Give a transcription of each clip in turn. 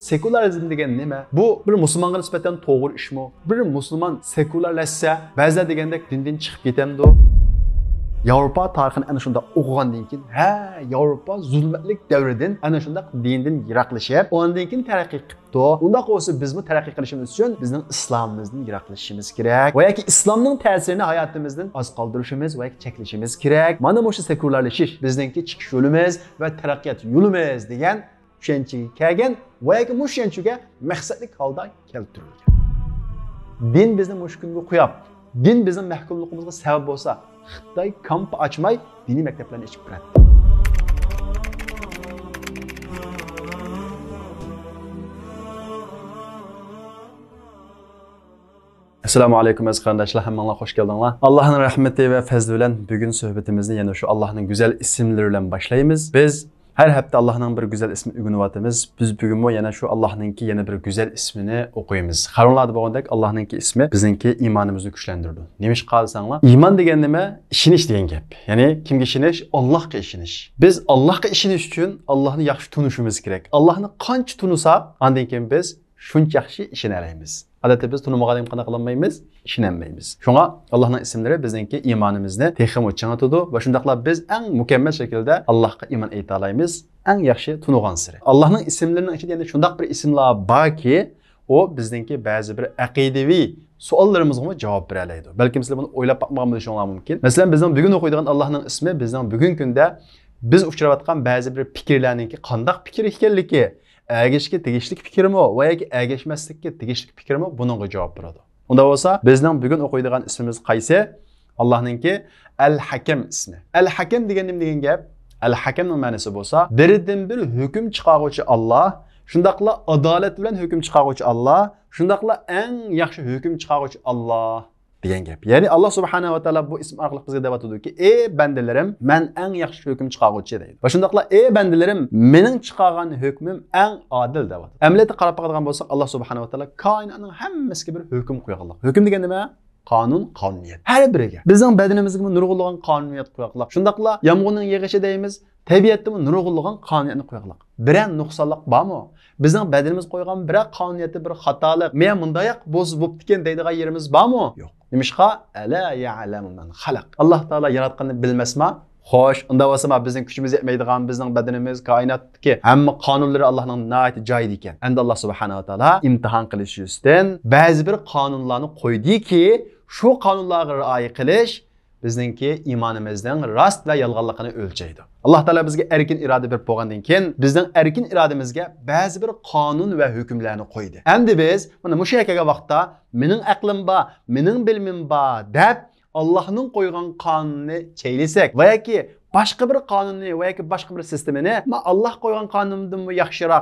Sekularizm degen nima? Bu bir musulmonga nisbatan to'g'ri ishmi? Bir musulmon sekularlashsa, ba'zida degandek dindan chiqib ketamdi. yevropa tarixini ana shunda o'qigandan keyin ha yevropa zulmatlik davridan ana shundaq dindan yiroqlashib undan keyin taraqqiy qildi. Unda qolsa bizmi taraqqiy qilishimiz uchun bizning islomimizdan yiroqlashishimiz kerak va yoki islomning ta'sirini hayotimizdan oz qoldirishimiz va cheklashimiz kerak mana bu sekularlashish bizningki chiqish yo'limiz va taraqqiyot yo'limiz degan شنچی کردن و ki مشین چوگه مقصدی کالدا کلترلگن دین بیزنی مشکلگا قویب دین بیزنی محکوملوقیمizga sabab bo'lsa xitoy kamp ochmay diniy maktablarni ichib kiradi assalomu alaykum aziz qarindoshlar hammanglar xush hoş allohning rahmati va fazli bilan bugun suhbatimizni sohbetimizin shu allohning Allah'ın güzel isimleriyle boshlaymiz biz Hər həftə Allahın bir gözəl ismini öyrənətimiz. Biz bugünmü yana şu Allahınki yana bir gözəl ismini oxuyumuz. Hər onlarda bolğandak Allahınki ismi bizimki imanımızı gücləndirdi. Nemiş qalsanlar, iman degen nime? İşiniş degen gap. Yani kimge işiniş? Allahqa işiniş. Biz Allahqa işiniş üçün Allahını yaxşı tunuşumuz kerak. Allahını qanç tunusa, andan keyin biz shuncha yaxshi ishonaraymiz Adeta biz tunimagan qanaqa qilolmaymiz ishonmaymiz shunga allohning ismlari bizningki iymonimizni texmi chingitadi va shundoqla biz eng mukammal shaklda allohga iymon ayta olamiz eng yaxshi tunug'an siri allohning ismlarini ichida yana shundoq bir ismlar borki u bizningki ba'zi bir aqidaviy savollarımızga cevap bereleydi. Belki sizler bunu oylab bakmagan bilishinglar mumkin. Mesela bizden bugün okuyduğun Allah'ın ismi bizden bugün kunda biz uchrayotgan ba'zi bir fikrlarninki qandaq fikir ekanligi, ergishga tegishli fikrmi va yoki ergishmaslikka tegishli fikrmi buningga javob beradi. Онда болса, біздің бүгін оқидыған ісіміз қайсы? ке Әл-Хакем ісімі. Әл-Хакем деген нем деген гәп? Әл-Хакемнің мәнісі болса, бірден бір hüküm чықағучы Аллах, шындақла адалет білен hüküm чықағучы Аллах, шындақла әң яқшы hüküm чықағучы Аллах. degan gap ya'ni alloh subhanava taolo bu ism orqali bizga da'vat qildiki ey bandalarim man eng yaxshi hukm chiqarg'uvchi deydi va shundoqla ey bandalarim mening chiqargan hukmim eng odil deyapti amaliyotda qarab boqadigan bo'lsak alloh subhanava taolo koinotning hammasiga bir hukm qo'yganlar hukm degan nima qonun qonuniyat har biriga bizning badanimizga nurg'ulg'an qonuniyat qo'yaqlaq shundoqla yomg'irning yig'ishi deymiz tabiatda nurg'ulg'an qonuniyatni qo'yaqlaq biror nuqsonliq bormi bizning badanimiz qo'ygan biror qonuniyatda bir xatolik men mundoyoq bo'z bo'ptikan deydigan yerimiz bormi yo'q Nimişqa ala ya'lamu men halak. Alloh taolo yaratqanni bilmasmi? Xo'sh, unda bo'lsa bizning kuchimiz yetmaydigan bizning badanimiz, koinotdagi hamma qonunlari Allohning nihoyat joyida ekan. Endi Alloh subhanahu va taolo imtihon qilish ustidan ba'zi bir qonunlarni qo'ydiki, shu qonunlarga rioya qilish біздің ке иманымыздың раст ва ялғалықыны өлчейді. Аллах тала бізге әркен ирады бір поғандың кен, біздің әркен ирадымызге бәзі бір қанун ва хүкімләні қойды. Әмді біз, мұны мұшы әкеге вақытта, менің әқлім ба, менің білмім ба, дәп, Аллахның қойған қануны чейлесек. Вая boshqa bir kanunu veya yoki başka bir sistemini ma Allah koyan alloh qo'ygan qonundan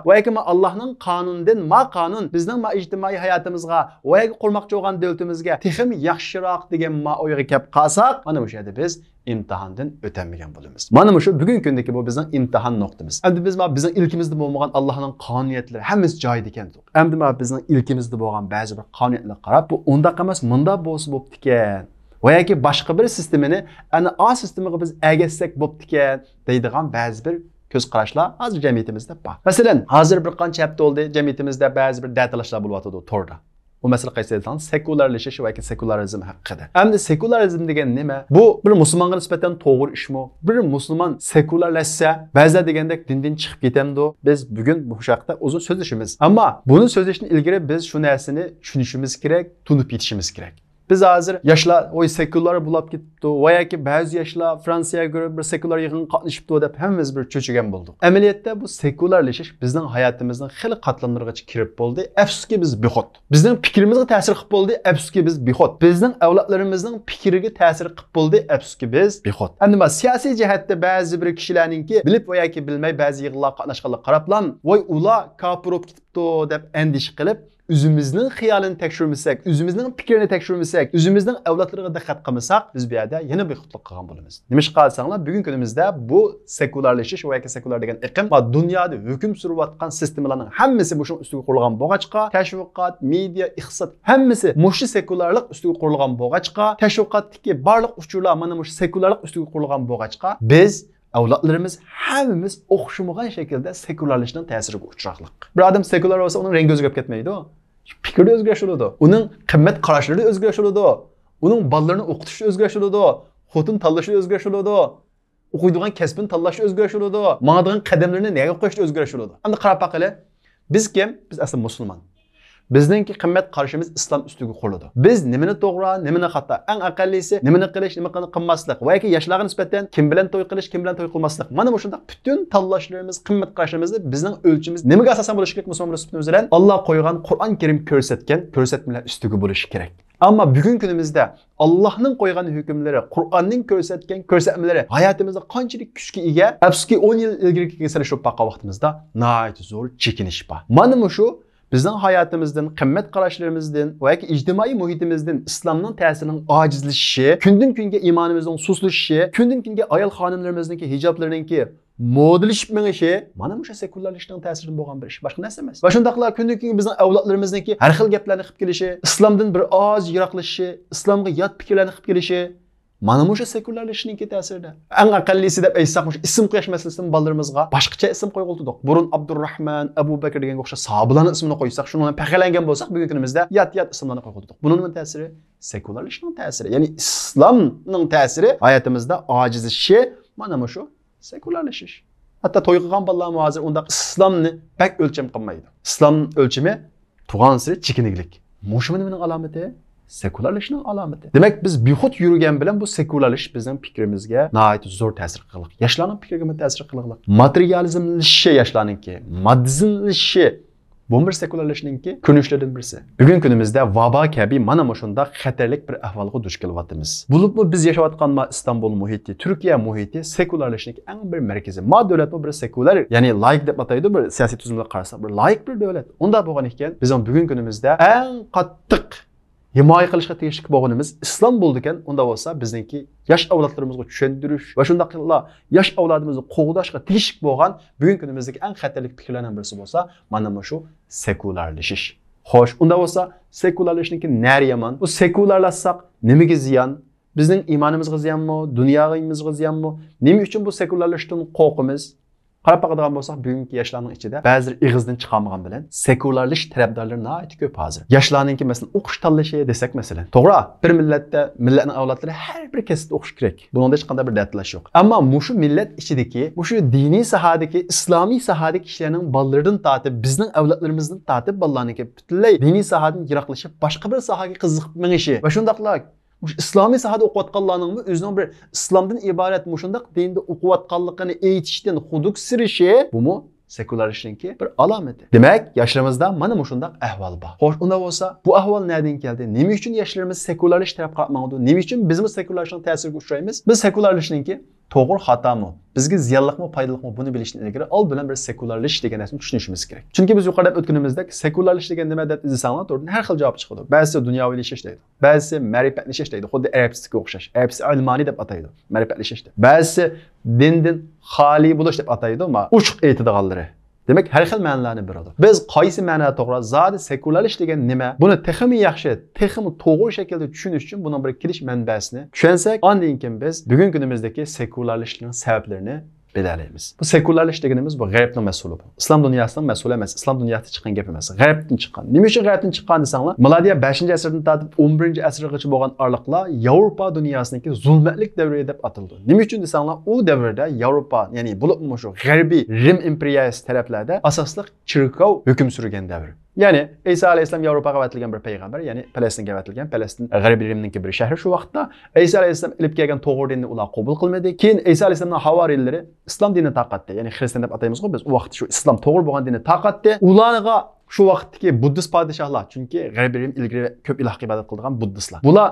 Veya ki ma Allah'ın qonunidan ma kanun bizden ma ijtimoiy hayotimizga yoki qurmoqchi bo'lgan davlatimizga texim yaxshiroq degan ma o'yga kelib qolsak mana o'sha yerda biz imtihondan o'tamagan bo'lamiz mana shu bugungi kundagi bu bizning imtihon nuqtamiz endi biz ma bizden bizning ilkimizda bo'lmagan allohning qonuniyatlari hammasi joyida ekan endi ma bizning ilkimizda bo'lgan bazı bir qonuniyatlarga qarab bu onda emas munda bo'lsa bo'pti ekan veya ki başka bir sistemini ana a sistemi biz agashsak bo'pti ekan deydigan bir göz qarashlar hozir jamiyatimizda bor masalan hazır bir qancha hafta oldu, jamiyatimizda ba'zi bir datalashlar bo'lyotgandi to'rda bu masala qaysi desang sekularlashish yoki sekularizm Hem de sekularizm degan nima bu bir nispeten nisbatan to'g'ri ishmi bir musulmon sekularlashsa ba'zida degandek dindan chiqib ketamdi biz bugün bu haqida uzun so'zlashimiz Ama bunun so'zlashdan ilgili biz shu narsani tushunishimiz kerak tunib ketishimiz kerak Biz hozir yoshlar voy sekular bo'lib ketibdi voyaki ba'zi yoshlar Fransiyaga ko'ra bir sekular yig'in qatnashibdi deb hammamiz bir cho'chigan bo'ldik. Amaliyotda bu sekularlashish bizning hayotimizning xili qatlamlargacha kirib bo'ldi. Afsuski biz bexod. Bizning fikrimizga ta'sir qilib bo'ldi. Afsuski biz bexod. Bizning avlodlarimizning fikriga ta'sir qilib bo'ldi. Afsuski biz bexod. Ammo siyosiy jihatda ba'zi bir kishilarningki bilib va bilmay ba'zi yig'inlar qatnashganlar qarablan voy ular kapir bo'lib ketibdi deb andish qilib o'zimizning xiyolini tekshirmasak o'zimizning fikrini tekshirmasak o'zimizning avlodlarga dikkat qilmasak biz bir yerda yeni bir qilgan bo'lamiz nima ish qilsanglar bugün günümüzde bu sekularlashish va yoki sekular degan iqlim va dunyoda hukm surayotgan sistemalarning hammasi üstü ustiga qurilgan teşvikat, medya, media iqtisod hammasi mushu sekularlik ustiga qurilgan bo'lg'achqa tashviqotdagi barliq uchurlar mana mushu sekularlik üstü qurilgan bo'lg'achqa biz avlatlarimiz hamimiz oxşamagan şekilde sekularlaşdan ta'siriga uchraqliq. Bir adam sekular bo'lsa, uning rengi o'zgarib ketmaydi. Fikri o'zgarishadi. Uning qimmat qarashlari o'zgarishadi. Uning bolalarini o'qitishi o'zgarishadi. Xotin tanlashi o'zgarishadi. O'qiydigan kasbini tanlashi o'zgarishadi. Ma'adigan qadamlarini nega qo'yish o'zgarishadi. Endi qarab baqila biz kim? Biz aslında Müslüman bizningki kıymet karşımız İslam ustiga quriladi biz nimani doğru, nimani xato en aqallisi nimani qilish nimani qilmaslik va yoki yoshlarga nisbatan kim bilan to'y qilish kim bilan to'y qilmaslik mana bu shunday butun tanlashlarimiz qimmat qarashlarimizni bizning o'lchimiz nimaga asosan bo'lishi kerak musulmon rasulimiz bilan olloh qo'ygan qur'on karim ko'rsatgan ko'rsatmalar ustiga bo'lishi kerak ammo bugungi kunimizda allohning qo'ygan hukmlari qur'onning ko'rsatgan ko'rsatmalari hayotimizda qanchalik kuchga ega afsuski o'n yil ilgariga kelsanishib baqa vaqtimizda zo'r chekinish bor mana shu bizning hayotimizdan qimmat qarashlarimizdan yoki ijtimoiy muhitimizdan islomning ta'sirining ojizlashishi kundan kunga iymonimizning suslashishi kundan kunga ayol xonimlarimizniki hijoblarninki modilishib minishi mana o'sha sekularlashishning ta'siridan bo'lgan bir ish boshqa narsa emas va shundaqlar kundan kunga bizning avlodlarimizniki har xil gaplarni qilib kelishi islomdan bir oz yiroqlashishi islomga yot fikrlarni qilib kelishi mana o'sha sekularlashishnikida ta'sirida eng aqallisi deb aytsak o'sha ism qo'yish masalasini ballarimizga boshqacha ism qo'yg'iltidik burun abdurahmon abu bakr deganga o'xshash sahobalarni ismini qo'ysak shuni bilan faxrlangan bo'lsak bugungi kunimizda yat yat ismlarni qo'yg'iltidik buni nima ta'siri sekularlashishning ta'siri ya'ni islomning ta'siri hayotimizda ojizishi mana shu sekularlashish hatto to'y qilgan bolalarni hozir unda islomni bak o'lcham qilmaydi islom o'lchami tug'an siri chikiniglik mushuni alomati sekularlashishning alomati demak biz behud yurgan bilan bu sekularlaş bizning fikrimizga nihoyat zo'r ta'sir qiliq yoshlarning fikriga ta'sir qiliqliq materializmlashishi yoshlarniki moddizmlashishi bu bir ki, künüşlerin birisi Bugün kunimizda vaba kabi mana mushunda xatarlik bir ahvolga vatımız. Bulup mu biz yashayotgan istanbul muhiti turkiya muhiti sekularlashning eng bir markazi ma davlatmi bir sekular ya'ni layik deb ataydi bir siyosiy tuzumga qarasa bir layik bir davlat unda bo'lgan ekan bizning bugün kunimizda eng qattiq himoya qilishga tegishli bo'lganimiz islom bo'ldi ekan unda bo'lsa bizniki yosh avlodlarimizga tushuntirish va qilib yosh avlodimizni qo'g'dashga tegishli bo'lgan bugungi kunimizdagi eng xatarlik fikrlardan birisi bo'lsa mana shu sekularlashish xo'sh unda bo'lsa sekularlashishniki nari yomon bu sekularlashsak nimaga ziyon bizning iymonimizga ziyonmi dunyoimizga ziyonmi nima uchun bu sekularlashishdan qo'rqimiz Qarab baqadigan bolsaq, bugungi yoshlarning ichida ba'zi ig'izdan chiqolmagan bilan sekularlish talabdorlar nihoyat ko'p hozir. Yoshlarningki masalan o'qish tanlashi desak masalan. doğru. bir millatda millatning avlodlari har bir kasbda o'qish kerak. Buningda hech qanday bir da'tlash yo'q. Ammo mushu millat ichidagi, mushu diniy sahadagi, islomiy sahadagi kishilarning bolalaridan tatib, bizning avlodlarimizdan tatib bolalarniki butunlay Dini sahadan yiroqlashib, boshqa bir sohaga qiziqib minishi va shundaqla islomiy sohada mı? o'zini bir islomdan iborat mushundoq dinde o'qiyotganligini aytishdan huduk sirishi bumi sekularishninki bir alomati demak yoshlarimizda mana mushundoq ahvol bor xo'sh unda bo'lsa bu ahvol nadan keldi nima uchun yoshlarimiz sekularist tarafga qatmadi nima uchun bizmi sekularishning ta'siriga uchraymiz biz ki. to'g'ri xatami bizga ziyonliqmi foydaliqmi buni bilishdan ilgari old bilan bir sekularlish degan narsani tushunishimiz kerak chunki biz yuqorida o'tganimizdek sekularlish degan nima deb izlasanglar to'g'ri har xil javob chiqadi ba'zisi dunyoviylashish deydi ba'zisi ma'rifatlashish deydi xuddi arabsizga o'xshash arabsi ilmoniy deb ataydi ma'rifatlashish deb ba'zisi dindan xoli bo'lish deb ataydi uchuq aytadiganlari Demək, hər xil mənalarını bilir. Biz qaysı mənalar toğra zadi sekulyarləş degan nima? Buni texmi yaxshi, texmi to'g'ri shaklda tushunish uchun buning bir kirish mənbəsini tushunsak, ondan keyin biz bugungi kunimizdagi sekulyarlashlikning sabablarini beləlikimiz. Bu sekulyarləşdirigimiz bu qərbdən məsul olub. İslam dünyasından məsul emas. İslam dünyası çıxan gəp emas. Qərbdən çıxan. Nima üçün qərbdən çıxan desənglər, miladiyə 5-ci əsrdən tatib 11-ci əsrgacha bo'lgan arliqlar Yevropa dünyasındakı zulmətlik dövrü deyə atıldı. Nima üçün desənglər, o dövrdə Yevropa, yəni bu şu qərbi Rim imperiyası tərəflərdə əsaslıq çirkov hökm sürgən dövr. ya'ni iso alayhissalom yevropaga qavatilgan bir payg'ambar ya'ni falastinga qavatilgan, falastin g'arbiy rimninki bir shahri shu vaqtda e, iso alayhissalom ilib kelgan to'g'ri dinni ular qabul qilmadi keyin iso alayhissalomni havariylari islom dinini taqatdi ya'ni xristian deb ataymizku biz u vaqtda shu islom to'g'ri bo'lgan dinni taqatdi ularga shu vaqtdagi buddist podshohlar chunki g'arbiy rim ilgari ko'p ilohga ibodat qilgan buddistlar bular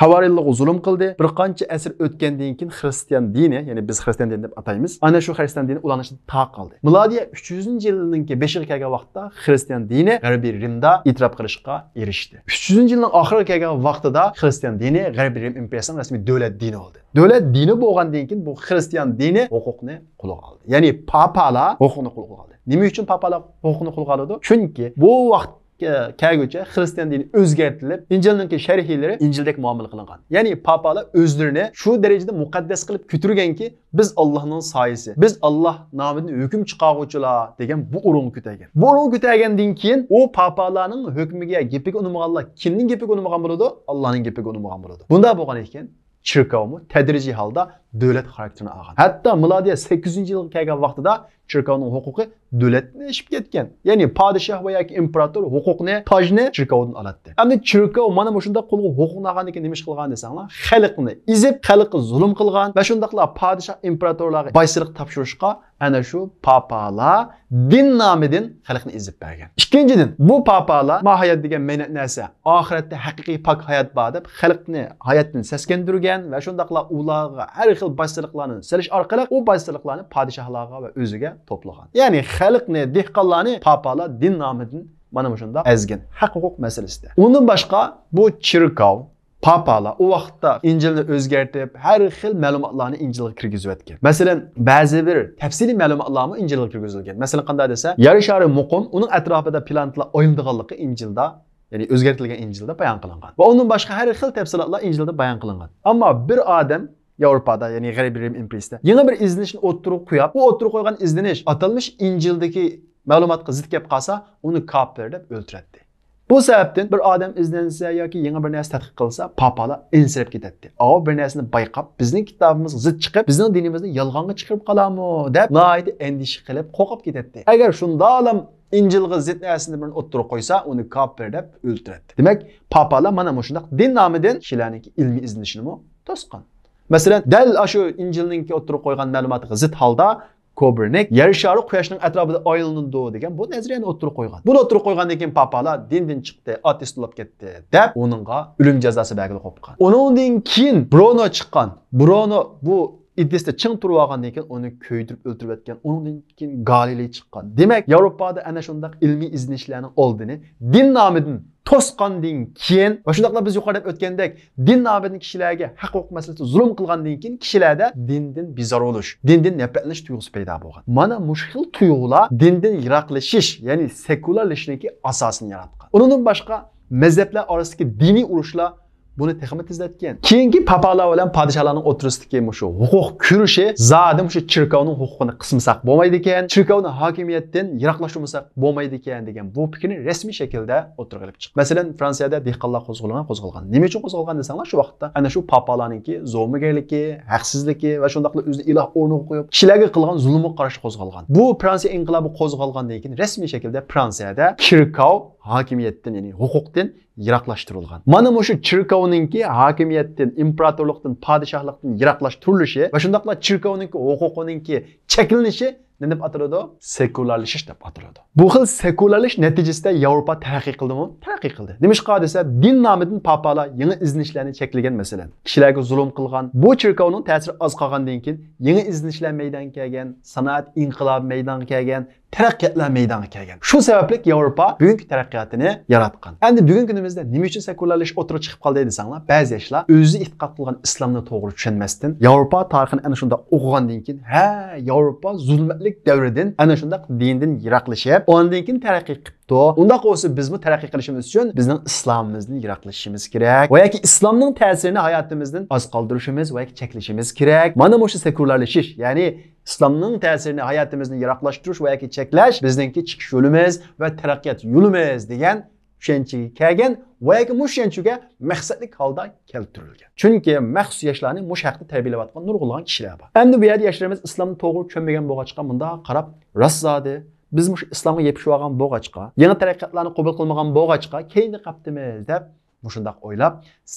havariylarga zulm qildi bir qancha asr o'tgandan keyin xristian dini ya'ni biz xristian dini deb ataymiz ana shu xristian dini ulanishni ta qildi miladiya uch yuzinchi yilninki beshiga kelgan vaqtda xristian dini g'arbiy rimda e'tirof qilishga erishdi uch yuzinchi yilning oxiriga kelgan vaqtida xristian dini g'arbiy rim imperiyasining rasmiy davlat dini bo'ldi davlat dini bo'lgandan keyin bu xristian dini huquqni qo'lga oldi ya'ni papalar huquqni qo'lga oldi nima uchun papalar huquqni qo'lga oladi chunki bu vaqt kelgucha xristian dini o'zgartirilib injilniki sharhiylari injildek muomala qilingan ya'ni papalar şu derecede mukaddes muqaddas qilib ki, biz allohning soyisi biz alloh nomidan hukm chiqaruvchilar degan bu urug'ni ko'targan bu urug'ni ko'targandan keyin u papalarning hukmiga gapiga unmaganlar kimning gapiga unmagan bo'ladi allohning gapiga unmagan Bunda bunday bo'lgan ekan chirkovmi tadrijiy holda dövlət karakterine ağan. Hatta miladiyə 8-ci ilə gələn vaxtda çirkavın hüququ dövlətləşib getgan. yani padişah veya ki və ya imperator hüquqni, tajni çirkavdan alatdı. Əmdi çirkav mana bu şunda qulğu hüququnu ağandan kim iş qılğan desənglər, xalqni izip xalqı zulüm qılğan ve şundakla padişah imperatorlara baysırıq tapşırışqa ana şu papala din namidin xalqni izip bergan. Ikkinchidan bu papala mahayat degan mehnat narsa oxiratda haqiqiy pok hayot bor deb xalqni hayotdan saskandirgan va shundaqla ularga har xil xil başçılıqlarının seliş arqalaq o başçılıqlarını padişahlığa və özügə toplagan. Yəni xalqni, dehqonlarni papala din namidin mana məşunda əzgin haqq hüquq məsələsidir. Ondan başqa bu çirkav Papala o vaxtda İncilni özgərtib, hər xil məlumatlarını İncilə kirgizib etgan. Məsələn, bəzi bir təfsili məlumatlarını İncilə kirgizilgan. Məsələn, qanda desə, yarı şarı muqum onun ətrafında plantlar oyundığanlığı İncildə Yəni özgərtilgan İncildə bəyan qılınğan. Və onun başqa hər xil təfsilatlar İncildə bəyan qılınğan. Amma bir adam yevropada ya'ni g'arbiy rim imperiyasida yangi bir izlanishni o'ttirib qo'yib bu o'ttirib qo'ygan izlanish atalmish injildagi ma'lumotga zid kelib qolsa uni kofir deb o'ltiradi bu sababdan bir odam izlansa yoki yangi bir narsa tadqiq qilsa papalar ensirab ketadi o bir narsani bayqab bizning kitobimiz zid chiqib bizning dinimizni yolg'onga chiqarib qolami deb noayti andisha qilib qo'rqib ketadi agar shundoqlam injilga zid narsani birini o'ttirib qo'ysa uni kofir deb o'ltiradi demak papalar mana bu shundoq din nomidan kishilarniki ilmiy izlanishini to'sqin Məsələn, dəl aşı İncilinin ki, oturub qoyğan məlumatı zid halda Kopernik yer şarı quyoshning atrofida oyilni doğu degan bu nazariyani o'ttirib qo'ygan buni o'ttirib qo'ygandan keyin papalar dindan chiqdi ateist bo'lib ketdi deb uninga o'lim jazosi belgilab qo'ygan undan keyin bruno chiqqan bruno bu iddiasida ching turib olgandan keyin uni kuydirib o'ldirib yotgan undan keyin galiliy chiqqan demak yevropada ana shundaq ilmiy izlanishlarni oldini din nomidan to'sqandan keyin va shundoqla biz yuqorida o'tgandek din nomidan kishilarga haq huquq masalasida zulm din keyin kishilarda dindan bezor bo'lish dindan nafratlanish tuyg'usi peyda boğan. mana mushkil tuyg'ular dindan yiroqlashish ya'ni sekularlashishniki asosini yaratgan undan boshqa mazhablar orasidagi dini uruşla buni texmi tezlatgan keyingi papalar bilan podshalarning o'tirisidagi shu huquq kurishi zadim shu chirkovning huquqini qismasak bo'lmaydi ekan chirkovni hokimiyatdan yiroqlashtirmasak bo'lmaydi ekan degan bu fikrni rasmiy shaklda o'tirg'a ilib chiqdi masalan fransiyada dehqonlar qo'zg'olgan qo'zg'olgan nima uchun qo'zg'olgan desanglar shu vaqtda ana shu papalarninki zo'migarligi haqsizligi va shundoqla o'zini iloh o'rniga qo'yib kishilarga qilgan zulmga qarshi qo'zg'olgan bu fransiya inqilobi qo'zg'olgandan keyin rasmiy shaklda fransiyada kirkov hokimiyatdan ya'ni huquqdan yiroqlashtirilgan mana mushu cherkovninki hokimiyatdan imperatorlikdan podshohlikdan yiroqlashtirilishi va shundoqla cherkovninki huquqininki cheklanishi nima deb ataladi sekularlashish deb ataladi bu xil sekularlash natijasida yevropa taraqqiy qildimi taraqqiy qildi nimishqa desa din nomidan papalar yangi iznishlarni cheklagan masalan kishilarga zulm qilgan bu cherkovning ta'siri oz qolgandan keyin yangi iznishlar maydonga kelgan sanoat inqilobi maydonga kelgan taraqqiyotlar maydonga kelgan shu sababli yevropa bugungi taraqqiyotini yaratgan endi bugungi kunimizda nima uchun sekularlash o'tirib chiqib qoldi desanglar ba'zi yoshlar o'zi e'tiqod qilgan islomni to'g'ri tushunmasdan yevropa tarixini ana shunda o'qigandan keyin ha yevropa zulmatlik davridan ana shundaq dindan yiroqlashib undan keyin taraqqiy qilibdi undaq bo'lsa bizmi taraqqiy qilishimiz uchun bizning islomimizni yiroqlashishimiz kerak va yoki islomning ta'sirini hayotimizdan oz qoldirishimiz va cheklashimiz kerak mana shu sekularlashish ya'ni islomning ta'sirini hayotimizni yiroqlashtirish veya ki cheklash bizningki chiqish yo'limiz va taraqqiyot yo'limiz degan tushunchaga kelgan va yoki mush tushunchaga maqsadli holda keltirilgan chunki maxsus yoshlarni mush haqda tarbiyalayotgan nurg'ulg'an kishilar bor endi bu yerda yoshlarimiz islomni to'g'ri tushunmagan bo'lg'achqa bundoq qarab rastzodi biz mush islomga yepishib olgan bo'lg'achqa yangi taraqqiyotlarni qabul qilmagan bo'lg'achqa keyin qaptimiz deb mushundoq o'ylab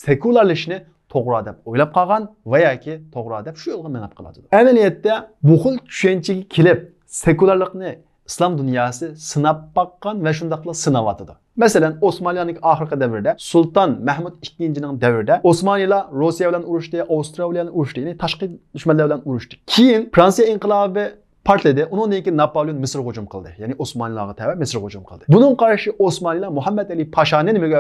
sekularlashishni to'g'ri adab o'ylab qolgan veya ki to'g'ri adab şu yo'lga minab qiladi amaliyotda bu xil tushunchaga kelib sekularlikni islom dunyosi sinab boqqan va shundoqla sinayotidi masalan osmonliyaning oxirgi davrida sulton mahmud ikkinchining davrida osmonlilar rossiya bilan uğraştı, avstriya bilan urushdi ya'ni tashqi dushmanlar bilan urushdi keyin fransiya inqilobi onun Ondan ki Napolyon Mısır hujum qildi. Ya'ni Osmanlılarga tabib Misr hujum qildi. Buning qarshi Osmanlılar Muhammad Ali Pashani nimaga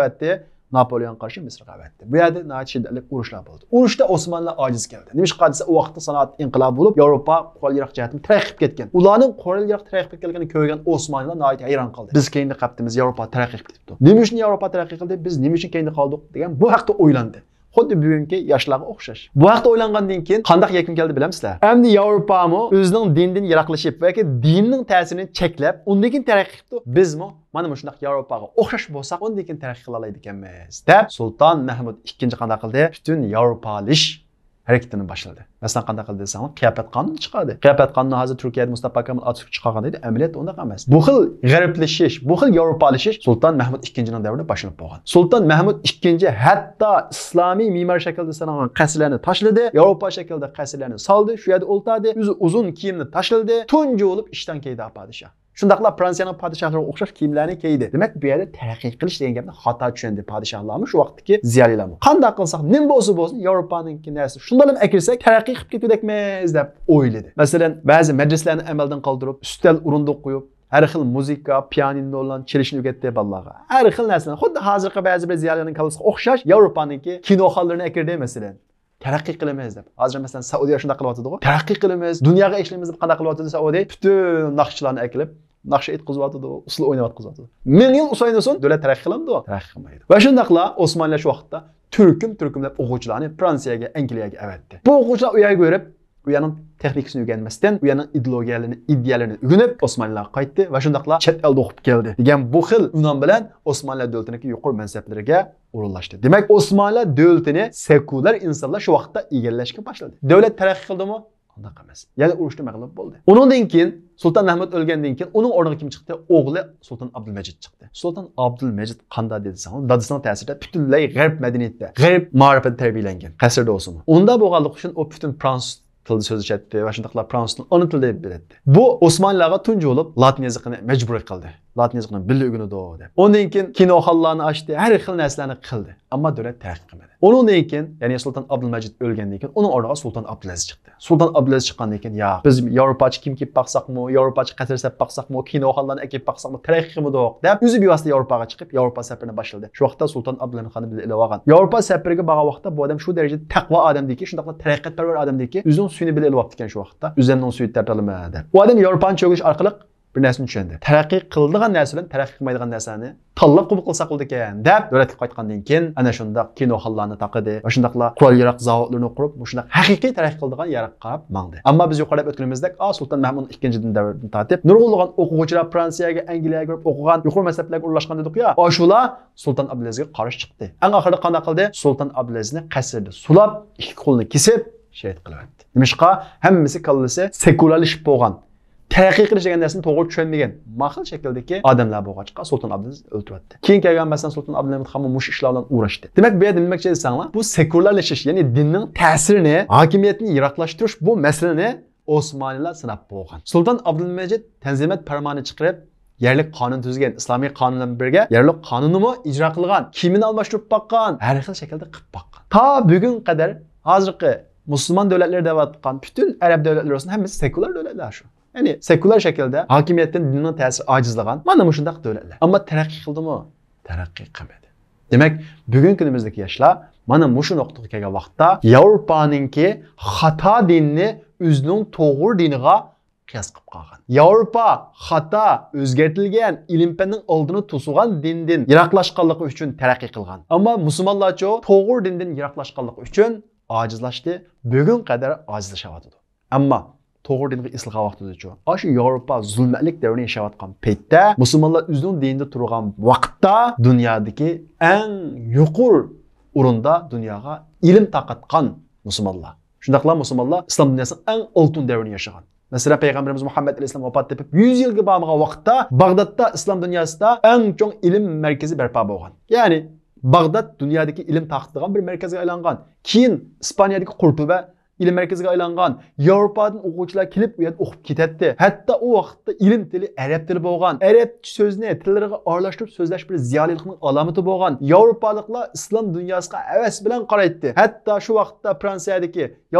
napoleon qarshi misr qavatdi bu yerda nihoyat shiddatli urushlar bo'ldi urushda osmonlar ojiz keldi nima uchun qadisa u vaqtda sanoat inqilobi bo'lib yevropa qurol yarog' jihatini taraqqiy qilib ketgan ularning qurol yarog' taraqqiy qilib ketganini ko'rgan osmonlar nihoyat hayron qoldi biz keyinda qaptimiz yevropa taraqqiy qilib ketibdi nima uchun yevropa taraqqiy qildi biz nima uchun keyinda qoldik degan bu haqda o'ylandi xuddi bugungi yoshlarga o'xshash bu haqda o'ylangandan keyin qandaq yakun keldi bilamizlar endi yevropami o'zining dindan yiroqlashib yoki dinning ta'sirini cheklab undan keyin taraqqiy qilib bizmi mana mana shunday yevropaga o'xshash bo'lsak undan keyin taraqqiy qila oladi ekanmiz deb sulton mahmud ikkinchi qanday qildi butun yevropalish harakatini boshladi masalan qanday qildi desam qiyofat qonun chiqadi qiyofat qonuni hozir turkiyada mustafa kamal ochib chiqargan edi amaliyot unaqa emas bu xil g'arblashish bu xil yevropalashish sulton mahmud ikkinchining davrida boshlanib bo'lgan sulton mahmud ikkinchi hatto islomiy me'mor shaklida sanalgan qasrlarni tashladi yevropa shaklida qasrlarni soldi shu yerda o'ltadi o'zi uzun kiyimni tashladi tunji bo'lib ishdan keldi padishoh Shundaqla Fransiyanın padişahları oxşar kiyimlərini geydi. Demek bu yerdə tərəqqi qilish degan gapda xato tushundi padişahlarmış u vaqtdagi ziyolilar. Qandaq qilsaq, bozu? bo'lsa bo'lsin Yevropaningki narsa shundalam akirsak taraqqiy qilib ketgudekmiz deb o'yladi. Masalan, ba'zi majlislarni amaldan qoldirib, ustal urundiq qo'yib, har xil muzika pianinolan chelishni o'rgatdi bolalarga har xil narsani xuddi hozirgi ba'zi bir ziyolilarning kalasiga o'xshash yevropaniki kinoxonlarni akirdi masalan taraqqiy qilamiz deb hozir masalan saudiya shunday qilyotidi taraqqiy qilamiz dunyoga ishlaymiz deb qanaqa qilyotidi saudiya butun naqshlarni ekilip. naqsha etqizyotdi usul o'ynayotqizyotdi ming yil usaydan so'ng davlat taraqqiy qilamidi taraqqiy qilmaydi va shundoqla osmonlash vaqtida turkum turkumlab o'quvchilarni fransiyaga angliyaga avatdi bu o'quvchilar u yerga yurib u yerning texnikasini o'rganmasdan u yerning ideologiyalarini idealini o'rganib osmonlarga qaytdi va shundoqla chet elda o'qib keldi degan bu xil unvon bilan osmonlar davlatiniki yuqori mansablarga o'rinlashdi demak osmonlar davlatini sekular insonlar shu vaqtda egallashga boshladi davlat taraqqiy qildimi unaqa emas yana urush nima qilib bo'ldi undan keyin Sultan Mehmet ölgəndən keyin onun orniga kim chiqdi? O'g'li Sultan Abdulmajid chiqdi. Sultan Abdulmajid qanda desangiz, dadasining ta'sirida butunlay g'arb madaniyatida, g'arb ma'rifatida tarbiyalangan. Qasrda o'sin. Unda bo'lganligi uchun u butun Fransuz tilini so'zlashyapti va shundaqlar fransuz tilini ona tilida beradi bu o'smanlarga tunji bo'lib latin yoziqini majburiy qildi latinchani bilib o'rganadi deb undan keyin kinoxonlarni ochdi har xil narsalarni qildi ammo davlat taqiq qilmadi undan keyin ya'ni sulton abdulmajid o'lgandan keyin uning o'rniga sulton abdulaziz chiqdi sulton abdulaziz chiqqandan keyin yo biz yevropachi kim kelib baqsaqmi yevropachi qatar sab baqsaqmi kinoxonlarni akelib baqsaqmi taraqqiymidoq deb o'zi bevosita yevropaga chiqib yevropa safarini boshladi shu vaqtda sulton abdulhamxonni bilan olgan yevropa safariga borgan vaqtda bu odam shu darajada taqvo odamdiki shundoqla taraqqiyatparvar odamdiki o'zini suyini bilib olyapti ekan shu vaqtda o'zimni suyni tartalaman deb u odam yevropani cho'kish orqali bir narsani tushundi taraqqiy qiladigan narsa bilan taraqqiy qilmaydigan narsani tanlab qabul qilsa qildi ekan deb davlat qilib qaytgandan keyin ana shundaq kinoxonlarni taqidi va shundaqla qurol yaroq zavodlarini qurib shundaq haqiqiy taraqqiy qildigan yaroqqa qarab mangdi ammo biz yuqorida o'tganimizdek a sulton mahmud ikkinchi davrini tortib nurg'ulg'an o'quvchilar fransiyaga angliyaga kirib o'qigan yuqori maktablarga o'rlashgan dedik ya ashula sulton abdulazizga qarshi chiqdi eng oxirida qanday qildi sulton abdulazizni qasrda sulab ikki qo'lini kesib shahid qilib nima ishqa hammasi kallasi sekularlashib bo'lgan taqiq qilish nesin, narsani to'g'ri tushunmagan mahal shakldagi odamlar bo'lgan chiqqan sulton abdulaziz o'ltiryapti keyin kelgan masalan sulton abdulhamid ham mush ishlar bilan uğraştı. demek bu yerda demoqchi desanglar bu sekülerleşiş ya'ni dinin ta'sirini hakimiyetini yiroqlashtirish bu masalani Osmanlılar sinab bo'lgan Sultan abdulmajid tanzimat farmoni çıkarıp yerli kanun tuzgan islomiy kanunla bilan yerli yerlik qonunimi ijro qilgan kiyimini almashtirib boqqan har xil shaklda qilib boqqan to bugun qadar hozirgi musulmon davlatlar deyotgan butun arab davlatlari hem de seküler devletler şu. Yani sekuler şəkildə hakimiyyətdən dünyanın təsiri acizləğən. Mana məşındaq dövlətlər. Amma tərəqqi qıldımı? Tərəqqi qılmadı. Demək, bugün günümüzdeki yaşlar mana mushu nöqtəyə gələn vaxtda Avropanınki xata dinini özünün doğru dininə qiyas qılıb qalğan. Avropa xata özgərtilən ilim-fənin oldunu tosuğan dindən yiraqlaşqanlığı üçün tərəqqi ama Amma müsəlmanlarçı doğru dindən yiraqlaşqanlığı üçün acizlaşdı. Bugün kadar acizləşəvadı. ama to'g'ri dinga islag'ayotidichu ana shu yevropa zulmatlik davrini yashayotgan paytda musulmonlar o'zining dinida turgan vaqtda dünyadaki en yuqur o'rinda dunyoga ilm tarqatgan musulmonlar shundoqla musulmonlar İslam dünyasının en altın davrini yashagan Mesela Peygamberimiz Muhammed Aleyhisselam vafat edip 100 yıl gibi bağımlığa vaxtda Bağdat'ta İslam dünyasında en çok ilim merkezi berpa boğan. Yani Bağdat dünyadaki ilim tahtığan bir merkeze aylangan. Kiyin İspanya'daki Kurtube ilim merkeziga aylangan yevropadan o'quvchilar kelib u yerda o'qib ketadi hatto u vaqtda ilm tili arab tili bo'lgan arab so'zini tillariga aralashtirib so'zlash bir ziyolilikning alomati İslam dünyasına islom bilen havas Hatta şu hatto shu vaqtda fransiyadagi şu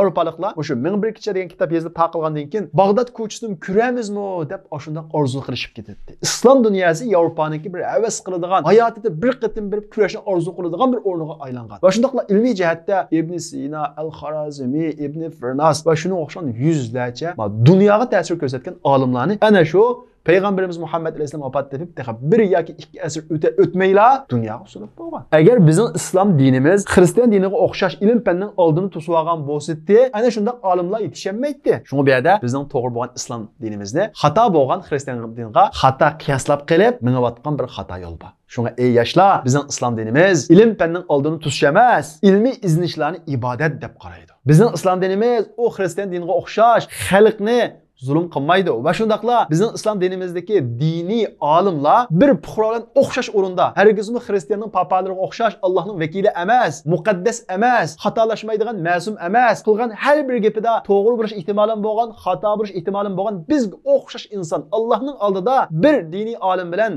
o'sha ming bir kicha degan kitob yezib taqilgandan keyin bag'dod ko'chsin ko'ramizmi deb shundoq orzu qilishib ketadi islom dunyosi yevropaniki bir havas qiladigan hayotida bir qitim bir kurashni arzu qiladigan bir o'rniga aylangan va ilmi cihette jihatda ibn sino al xorazmiy ibn Firnas va shunga o'xshagan yuzlacha dunyoga ta'sir ko'rsatgan olimlarni ana shu payg'ambarimiz muhammad alayhissalom vafot etib bir yoki ikki asr o'ta o'tmayla dunyoga usulib bo'lgan agar bizning islom dinimiz xristian diniga o'xshash ilm fanning oldini to'sib olgan bo'lsada ana shunday olimlar yetishaolmaydi shunga bu yerda bizning to'g'ri bo'lgan islom dinimizni xato bo'lgan xristian dinga xato qiyoslab qilib minayotgan bir xato yo'l bor shunga ey yoshlar bizning islom dinimiz ilm fanning oldini to'sish emas ilmiy iznishlarni ibodat deb qaraydi Bizim İslam dinimiz u xristian dinga o'xshash xalqni zulm qilmaydi va shundoqla bizim İslam dinimizdeki dini olimlar bir puhrolan o'xshash o'rinda hargizmi Hristiyanın papaları o'xshash Allah'ın vekili emez, mukaddes emez, hatalaşmaydıgan ma'sum emez. qilgan her bir doğru to'g'ri bo'lish ehtimoli hata xato bo'lish ehtimoli biz bizga insan. Allah'ın allohning da bir dini alim bilan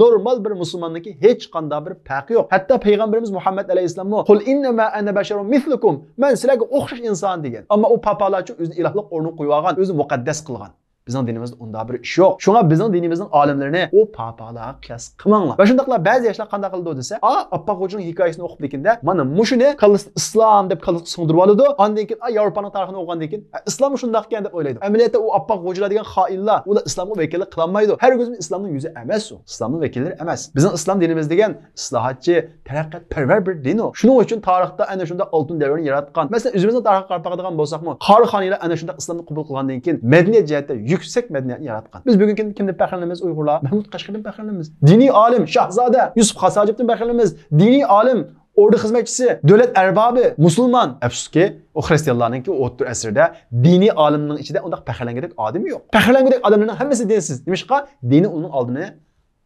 normal bir musulmonniki hiç qanday bir farqi yo'q. Hatto payg'ambarimiz Muhammad alayhisalomni "Qul innama ana basharun mislukum" Ben sizlarga o'xshash insan degan. Ama o papalar uchun o'zini ilohlik o'rnini qo'yib olgan, mukaddes қылған bizning dinimizda unda bir yok. Şuna shunga bizning dinimizning olimlarini u papalar kımanla. Ve va bazı ba'zi yoshlar qanday qildi dese, a oppoq hojining hikoyasini o'qib dekinda mana mushuni kallasini islom deb kallasga singdirib oladi ondan keyin a yevropani tarixini o'qigandan keyin islom shundoq ekan deb o'ylaydi amaliyotda u oppoq hojilar degan xoinlar ular islomga vakillik qilolmaydi hargiz islomning yuzi emas u islomning vakillari emas bizning islom dinimiz degan islohotchi taraqqiyotparvar bir din u shuning uchun tarixda ana shunda oltin davrni yaratgan masalan o'zimizni tarixga qarab bo'lsakmi qori xoniylar ana shunda islomni qabul qilgandan keyin madaniyat jihatda yüksek medeniyet yaratgan. Biz bugün kendi kimden pehrenlemiz Uygurlar? Mahmut Kaşkır'dan pehrenlemiz. Dini alim Şahzade Yusuf Hasacip'ten pehrenlemiz. Dini alim ordu ki o arbobi, ki o u esirde dini asrda içinde olimning ichida undaq faxrlangandek yok. yo'q. Faxrlangandek adamların hepsi dinsiz. demiş ki Dini onun oldini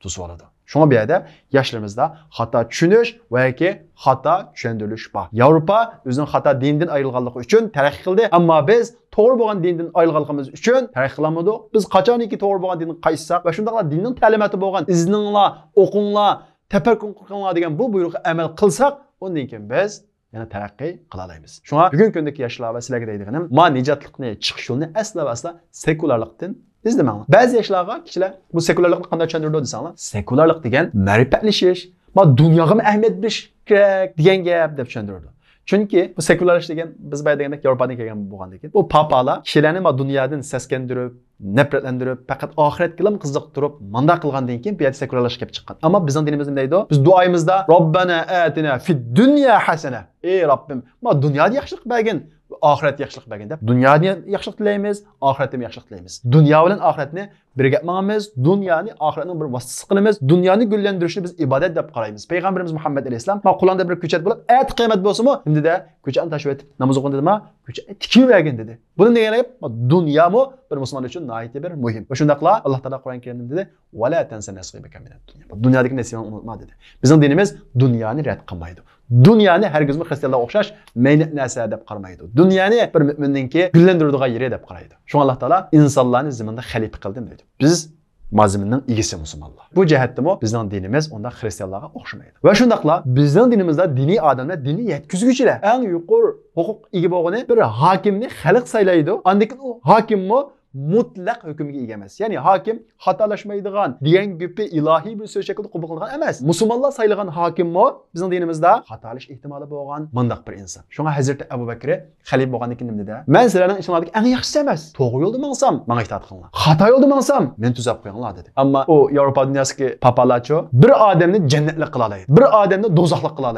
to'sib oladi. Şuna bir yerde yaşlarımızda hata çünüş veya ki hata çöndürülüş var. Avrupa özünün hata dindən ayrılğanlığı üçün tərəqqi qildi, ama biz to'g'ri bo'lgan dindan ayrılğanlığımız için tərəqqi qilamadik. Biz qachoniki to'g'ri bo'lgan dinin qaytsaq ve shundaqla dinin ta'limati bo'lgan izninglar, o'qinglar, tafakkur qilinglar degan bu buyruqqa amal kılsak onun için biz yani taraqqiy qila Şuna bugün bugungi kundagi yoshlar va sizlarga ma nijotlikni chiqish yo'lini asla va asla sekularlikdan İzdiməڭ. Bəzi yaşlarga kişilər bu sekulyarlıqni qanday tushundirdi desanglar, sekulyarlıq degan ma'rifatlashish va dunyoga ahamiyat berish kerak degan gap deb tushundirdi. chunki bu sekulyarlash degan biz bayağı degandek yevropadan kelgan bu keyin bu papalar kishilarni va dunyodan saskandirib nafratlantirib faqat oxiratga qiziqtirib mandoq qilgandan keyin bu yerda sekulyarlash kelib chiqqan ammo bizni dinimiz nima deydi biz duoyimizda robbana atina fid dunya hasene. ey robbim ma dunyoda yaxshilik bergin Ahiret yaxşılıq bəgəndə. Dünyaya yaxşılıq diləyimiz, axirətə yaxşılıq diləyimiz. Dünya ilə axirətni birgətməyimiz, dünyanı axirətin bir vasitəsi qılımız, dünyanı gülləndirişini biz ibadət deyə qarayırıq. Peyğəmbərimiz Məhəmməd əleyhissalam Quranda bir küçət olub, "Ət qiyamət bolsunmu?" indi də küçəni təşvib edib namaz oxun ma ha, küçə tikivəgin dedi. Bunun deyəni dünya mı bir müsəlman üçün nəhayət bir mühim. Və şundaqla Allah Taala Quran-ı Kərimdə dedi: "Və la tensə nasibaka minəd-dunya." Dünyadakı nasibini unutma dedi. Bizim dinimiz dünyanı rədd qılmaydı her hargiz xastaliklarga o'xshash maynat narsa deb qaramaydi dunyoni bir mo'minninki gullantiradigan yeri deb qaraydi shunga alloh taolo insonlarni ziminda xalifa qildim dedi. biz mazmunning egisi musulmonlar bu jihatdimi bizning dinimiz unda xristianlarga o'xshamaydi va shundoqla bizning dini diniy dini diniy yetkazguchilar eng yuqori huquq ega bo'lgani bir hokimni xalq saylaydı. andan o u hokimmi Mutlak hukmiga ega emas ya'ni hokim xatolashmaydigan diyen gupi ilahi bir so'z shaklida qabul qilgan emas musulmonlar hakim hokimmi bizning dinimizde xatolish ehtimoli bo'lgan Mandak bir insan. inson shunga hazrati abu bakri xalifa bo'lgandan keyin Ben dedi man En ishinglardagi eng yaxshisi emas to'g'ri yo'lda mansam manga itoat qilinglar xato yo'lda mansam meni tuzab qo'yinglar dedi ammo u yevropa ki papalacho bir odamni cennetle qila bir odamni do'zaxlik qila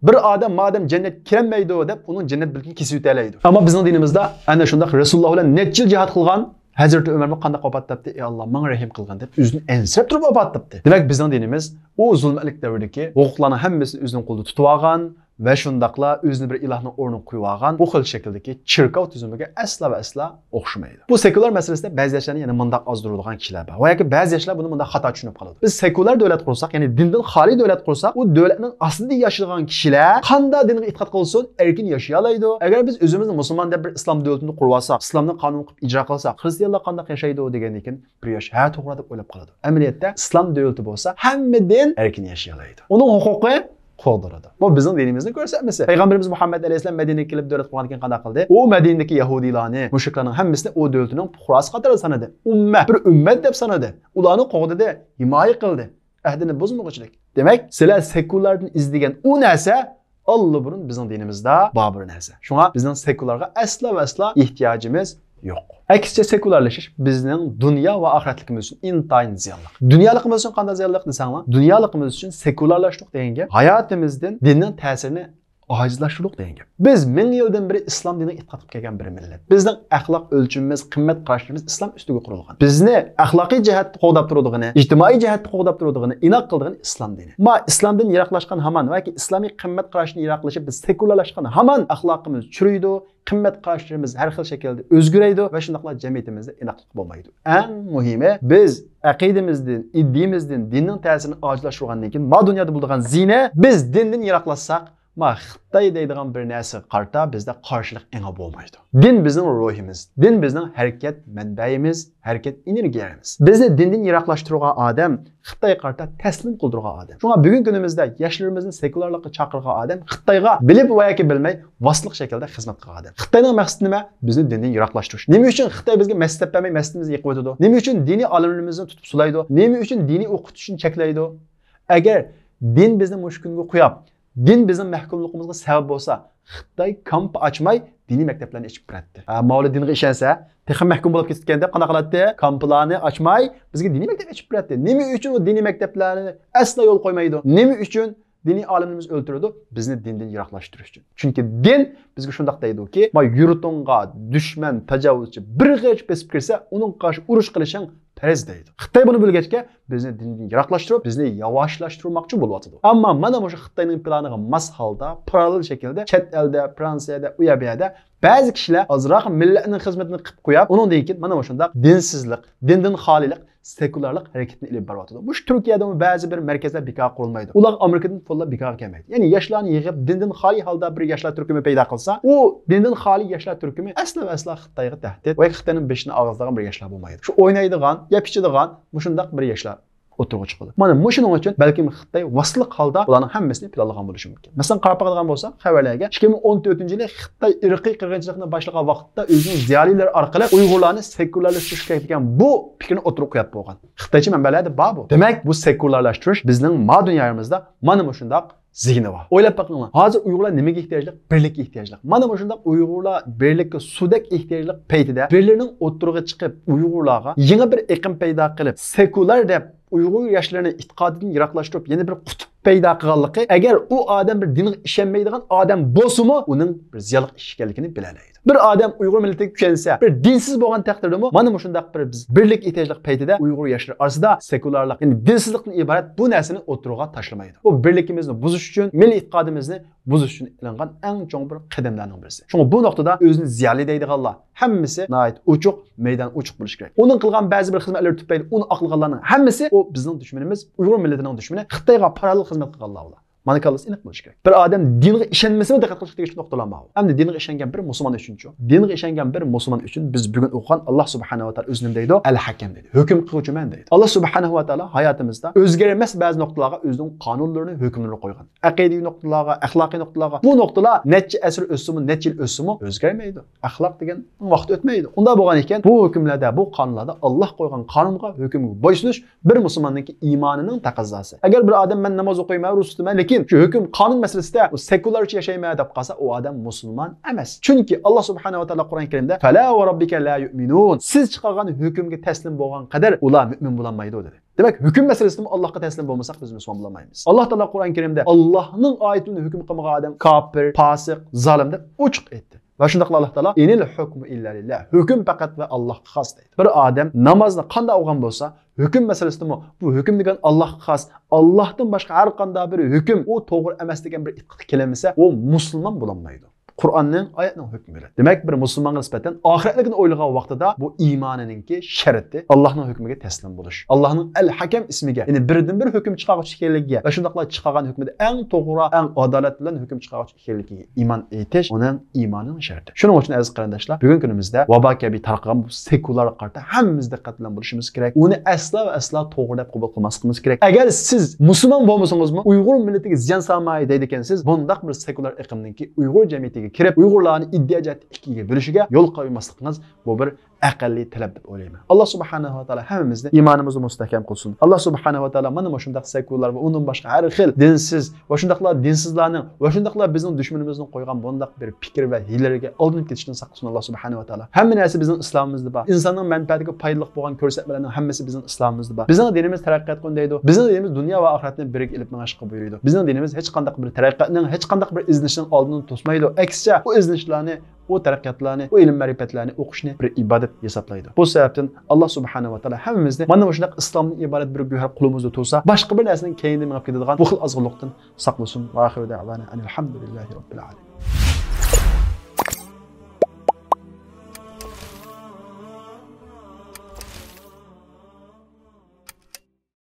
Бір адам мадам жәннет келмейді деп, оның жәннет білгін кесіп өтелейді. Ама біздің динімізді әне шындақ Расуллах өлен нетчіл жиһат қылған, Хәзірт өмірмі қанда қопат тапты, е Алла, маң рахим қылған деп, өзінің әнсіреп тұрып қопат тапты. Демек біздің дініміз, о зұлым әлік дәуірдікі, оқықланы әмбесін өзінің қолды алған, va shundoqla o'zini bir ilohni o'rnini qo'yib olgan bu xil shakldagi cherkov tuzumiga asla va asla o'xshamaydi bu sekular masalasida ba'zi yoshlarni yana mundoq ozdiradigan kishilar bor va yoki ba'zi yoshlar buni bundoq xato tushunib qoladi biz sekular davlat qursak ya'ni dindan xoli davlat qursak u davlatning aslida yashaydigan kishilar qanday dinga e'tiqod qilsin erkin yashay oladi agar biz o'zimizni musulmon deb bir islom davlatini qurib olsak islomni qonun qilib ijro qilsak xristianlar qanday yashaydi degandan keyin bir yosh ha to'g'ri deb o'ylab qoladi amaliyotda islom davlati bo'lsa hammadan erkin yashay oladi uning huquqi qovdiradi bu bizning dinimizni ko'rsatmasi payg'ambarimiz muhammad alayhissalom madinaga kelib davlat qurganiga qanaqa qildi u madinadagi yahudiylarni mushuklarning hammasini u davlatining fuqarosi qatorida sanadi ummat bir ummat deb sanadi ularni qog'didi himoya qildi ahdini buzmoqchilik demak sizlar sekulardan izlagan u narsa Allah bunun bizim dinimizde babır neyse. Şuna bizim sekularga asla ve asla ihtiyacımız yo'q aksincha sekularlashish bizning dunyo va oxiratligimiz uchun intayin ziyonliq dunyoligimiz uchun qanday ziyonliq desanglar dunyoligimiz uchun sekularlashuv deganga hayotimizdan dinning ta'sirini ojizlar degan gap biz ming yildan beri islom diniga e'tiqod qilib kelgan bir millat bizning axloq o'lchimimiz qimmat qarashlarimiz islom ustiga qurilgan bizni axloqiy jihatni qo'g'dab turadigan ijtimoiy jihatni qo'g'dab turadigan inoq qildigani islom dini ma islomdan yiroqlashgan hamon yoki islomiy qimmat qarashni yiroqlashib biz sekularlashgan hamon axloqimiz chiriydi qimmat qarashlarimiz har xil shaklda o'zgaraydi va shundoqla jamiyatimizda inoqlik bo'lmaydi eng muhimi biz aqidimizdan iddiyimizdan dinning ta'sirini ojizlashtirgandan keyin ma dunyoda bo'ladigan zina biz dindan yiroqlashsak ma xitoy deydigan bir narsa karta bizde karşılık ega bo'lmaydi din bizning ruhimiz din bizning harakat manbayimiz harakat energiyamiz bizni dindan yiroqlashtirgan odam xitoy qarta taslim qildirgan odam shunga bugungi kunimizda yoshlarimizni sekularlikqa chaqirgan odam xitoyga bilib va yoki bilmay vasliq shaklda xizmat qilgan odam xitoyning maqsadi mi bizni dindan yiroqlashtirish nima uchun xitoy bizga masjid bermay masjidimizni yiqib o'tadi nima uchun diniy olimlarimizni tutib sulaydi nima Dini diniy o'qitishni cheklaydi agar din bizni mushkunga kuyab. din bizim mahkumligimizga sabab bo'lsa xitoy kamp ochmay diniy maktablarni ichib kiratdi moli dinga ishonsa texi mahkum bo'lib ketgan deb qanaqa qiladida kamplarni ochmay bizga diniy maktab ichib kiratdi nima uchun u diniy maktablarni aslo yo'l qo'ymaydi nima uchun diniy olimlarimiz o'ltiradi bizni dindan yiroqlashtirish uchun chunki din bizga shundoq deydiki yurtingga dushman tajovuzchi bir g'ich besib kirsa uning qarshi urush qilishing tez deydi xitoy buni bilgachga bizni dindan yiroqlashtirib bizni yavoshlashtirmoqchi bo'lyotidi ammo mana o'sha xitoyning planiga mas holda parallel shaklda chet elda fransiyada u yoq bu yoqda ba'zi kishilar ozroq millatni xizmatini qilib qo'yib undan keyin mana o'shundaq dinsizlik dindan xolilik sekularlik harakatini ilib boryotidi bu turkiyada ba'zi bir markazlar bekor qurilmaydi ular amerikadan pullar bekor kelmaydi ya'ni yoshlarni yig'ib dindan xoli holda bir yoshlar turkumi paydo qilsa u dindan xoli yoshlar turkumi asla va asla xitoyga tahdid va xitoyni beshini og'izlagan bir yoshlar bo'lmaydi shu o'ynaydigan yapichilgan mushundaq bir yaşlar o'tirg'i chiqadi mana shuning uchun balkim xitoy vasli holda bularni hammasini planlagan bo'lishi mumkin masalan qarab qaradigan bo'lsak xabarlarga ikki ming o'n to'rtinchi yili xitoy irqiy qirg'inchilikni boshlagan vaqtda o'zining ziyolilar orqali uyg'urlarni sekularlashtirish kerak bu fikrni o'tirib qo'yib bo'lgan xitoycha manbalarda bor bu demak bu sekularlashtirish bizning ma dünyamızda mana shundoq zihni var. O'ylab boqinglar. Hozir Uyg'urlar nimaga ehtiyojliq? Birlikka ehtiyojliq. Mana bu shunday birlikte birlikka sudak ehtiyojliq paytida birlarning o'tirig'i çıkıp Uyg'urlarga yangi bir ekim paydo qilib, seküler de. uyg'ur yoshlarini e'tiqodidan yiroqlashtirib yana bir qutb paydo qilganligi agar u odam bir dinga ishonmaydigan odam bo'lsimi uning bir ziyoliq ish ekanligini bilalaydi bir odam uyg'ur millatiga kuchansa bir dinsiz bo'lgan taqdirdami mana shundaq bir biz birlik ehtiyojliq paytida uyg'ur yoshlari orasida sekularlik ya'ni dinsizlikdan iborat bu narsani o'tirg'a tashlamaydi bu birligimizni buzish uchun milliy e'tiqodimizni buzish uchun ilingan eng chong bir qadamlarning birisi shuning bu nuqtada o'zini ziyoli deydiganlar hammasi uchuq maydon uchuq bo'lishi kerak uning qilgan ba'zi bir xizmatlari tufayli uni oqlaganlarning hammasi u bizning dushmanimiz uyg'ur millatining dushmani xitoyga parallel xizmat qilganlar ular Mana kallasi aniq bo'lishi kerak. Bir odam dinga ishonmasa diqqat qilish kerak nuqtalanmoq. Hamda dinga ishongan bir musulmon uchun yo'q. Dinga ishongan bir musulmon uchun biz bugun o'qigan Alloh subhanahu va taolo o'zini nima deydi? Al hakam deydi. Hukm qiluvchiman deydi. Alloh subhanahu va taolo hayotimizda o'zgarmas ba'zi nuqtalarga o'zining qonunlarini, hukmlarini qo'ygan. Aqidiy nuqtalarga, axloqiy nuqtalarga. Bu nuqtalar necha asr o'ssinmi, necha yil o'ssinmi o'zgarmaydi. Axloq degan vaqt o'tmaydi. Unda bo'lgan ekan, bu hukmlarda, bu qonunlarda Alloh qo'ygan qonunga, hukmga bo'ysunish bir musulmonninki iymonining taqozosi. Agar bir odam men namoz o'qiyman, ro'za tutaman, şu hüküm, kanun hukm qonun masalasida sekularcha yashaymay deb qolsa o adam Müslüman emas Çünkü Allah Subhanehu ve taolo Kur'an karimda fala va robbika la yu'minun siz çıkan chiqargan hukmga taslim bo'lgan qadar mümin mo'min bo'lolmaydi dedi Demek hüküm meselesinde Allah'a teslim olmasak biz Müslüman bulamayız. Allah Teala Kur'an-ı Kerim'de Allah'ın ayetinde hüküm kılmağa adam kafir, pasık, zalim deb uçuq etti. Ve shundoqla Allah taolo inil hukmu illa lillah. Hukm faqat va Allohga xos deydi. Bir odam namozni qanday o'qigan bo'lsa, hukm masalasida bu hukm degan Allohga xos, Allohdan boshqa har qanday bir hukm u to'g'ri emas degan bir itiqodga kelinmasa, o Müslüman bulamaydı. qur'onning oyatning hukmi demak bir musulmonga nisbatan oxiratligini o'ylagan vaqtida bu iymoniningki sharti allohning hukmiga taslim bo'lish allohning al hakam ismiga ya'ni birdan bir hukm chiqaruvchi ekanligiga va shundoqla chiqargan hukmida eng to'g'ri eng adolat bilan hukm chiqaruvchi ekanligiga iymon etish uning iymonining sharti shuning uchun aziz qarindoshlar bugungi kunimizda vabo kabi bu sekular qarta hammamiz diqqat bilan bo'lishimiz kerak uni asla va asla to'g'ri deb qabul qilmasligimiz kerak agar siz musulmon bo'lmasangizmi uyg'ur millatiga ziyon solmay deydi ekansiz bundoq bir sekular iqimninki uyg'ur jamiyatiga kirib uyg'urlarni iddia jatda ikkiga bo'lishga yo'l qo'ymasligimiz bu bir aqlli talab deb Allah alloh subhanava Taala, hammamizni imanımızı mustahkam qilsin Allah subhanava taolo Taala, mana shunday sekular va onun boshqa har xil dinsiz va shundoqlar dinsizlarning va shundoqlar bizning dushmanimizning qo'ygan bundoq bir fikr va hiylalarga aldanib ketishdan saqlasin alloh subhanava taolo hamma narsa bizning islomimizda bor insonning manfaatiga foydali bo'lgan ko'rsatmalarning hammasi bizning islomimizda bor bizning dinimiz taraqqiyot qundaydi bizning dinimiz dünya va oxiratni birga ilib mang'ashga buyuruydi bizning dinimiz hech qanday bir taraqqiyotning hech qanday bir iznishning oldini to'smaydi aksincha bu iznishlarni u taraqqiyotlarni u ilm ma'rifatlarni o'qishni bir ibadet hisoblaydi bu Allah alloh subhanava Taala, hammamizni mana shunaqa İslam'ın ibadet bir guhar qo'limizda tursa Başka bir narsaning keyinda minib ketadigan bu xil ozg'inliqdan saqlasin alhamdulillahi robbil alamin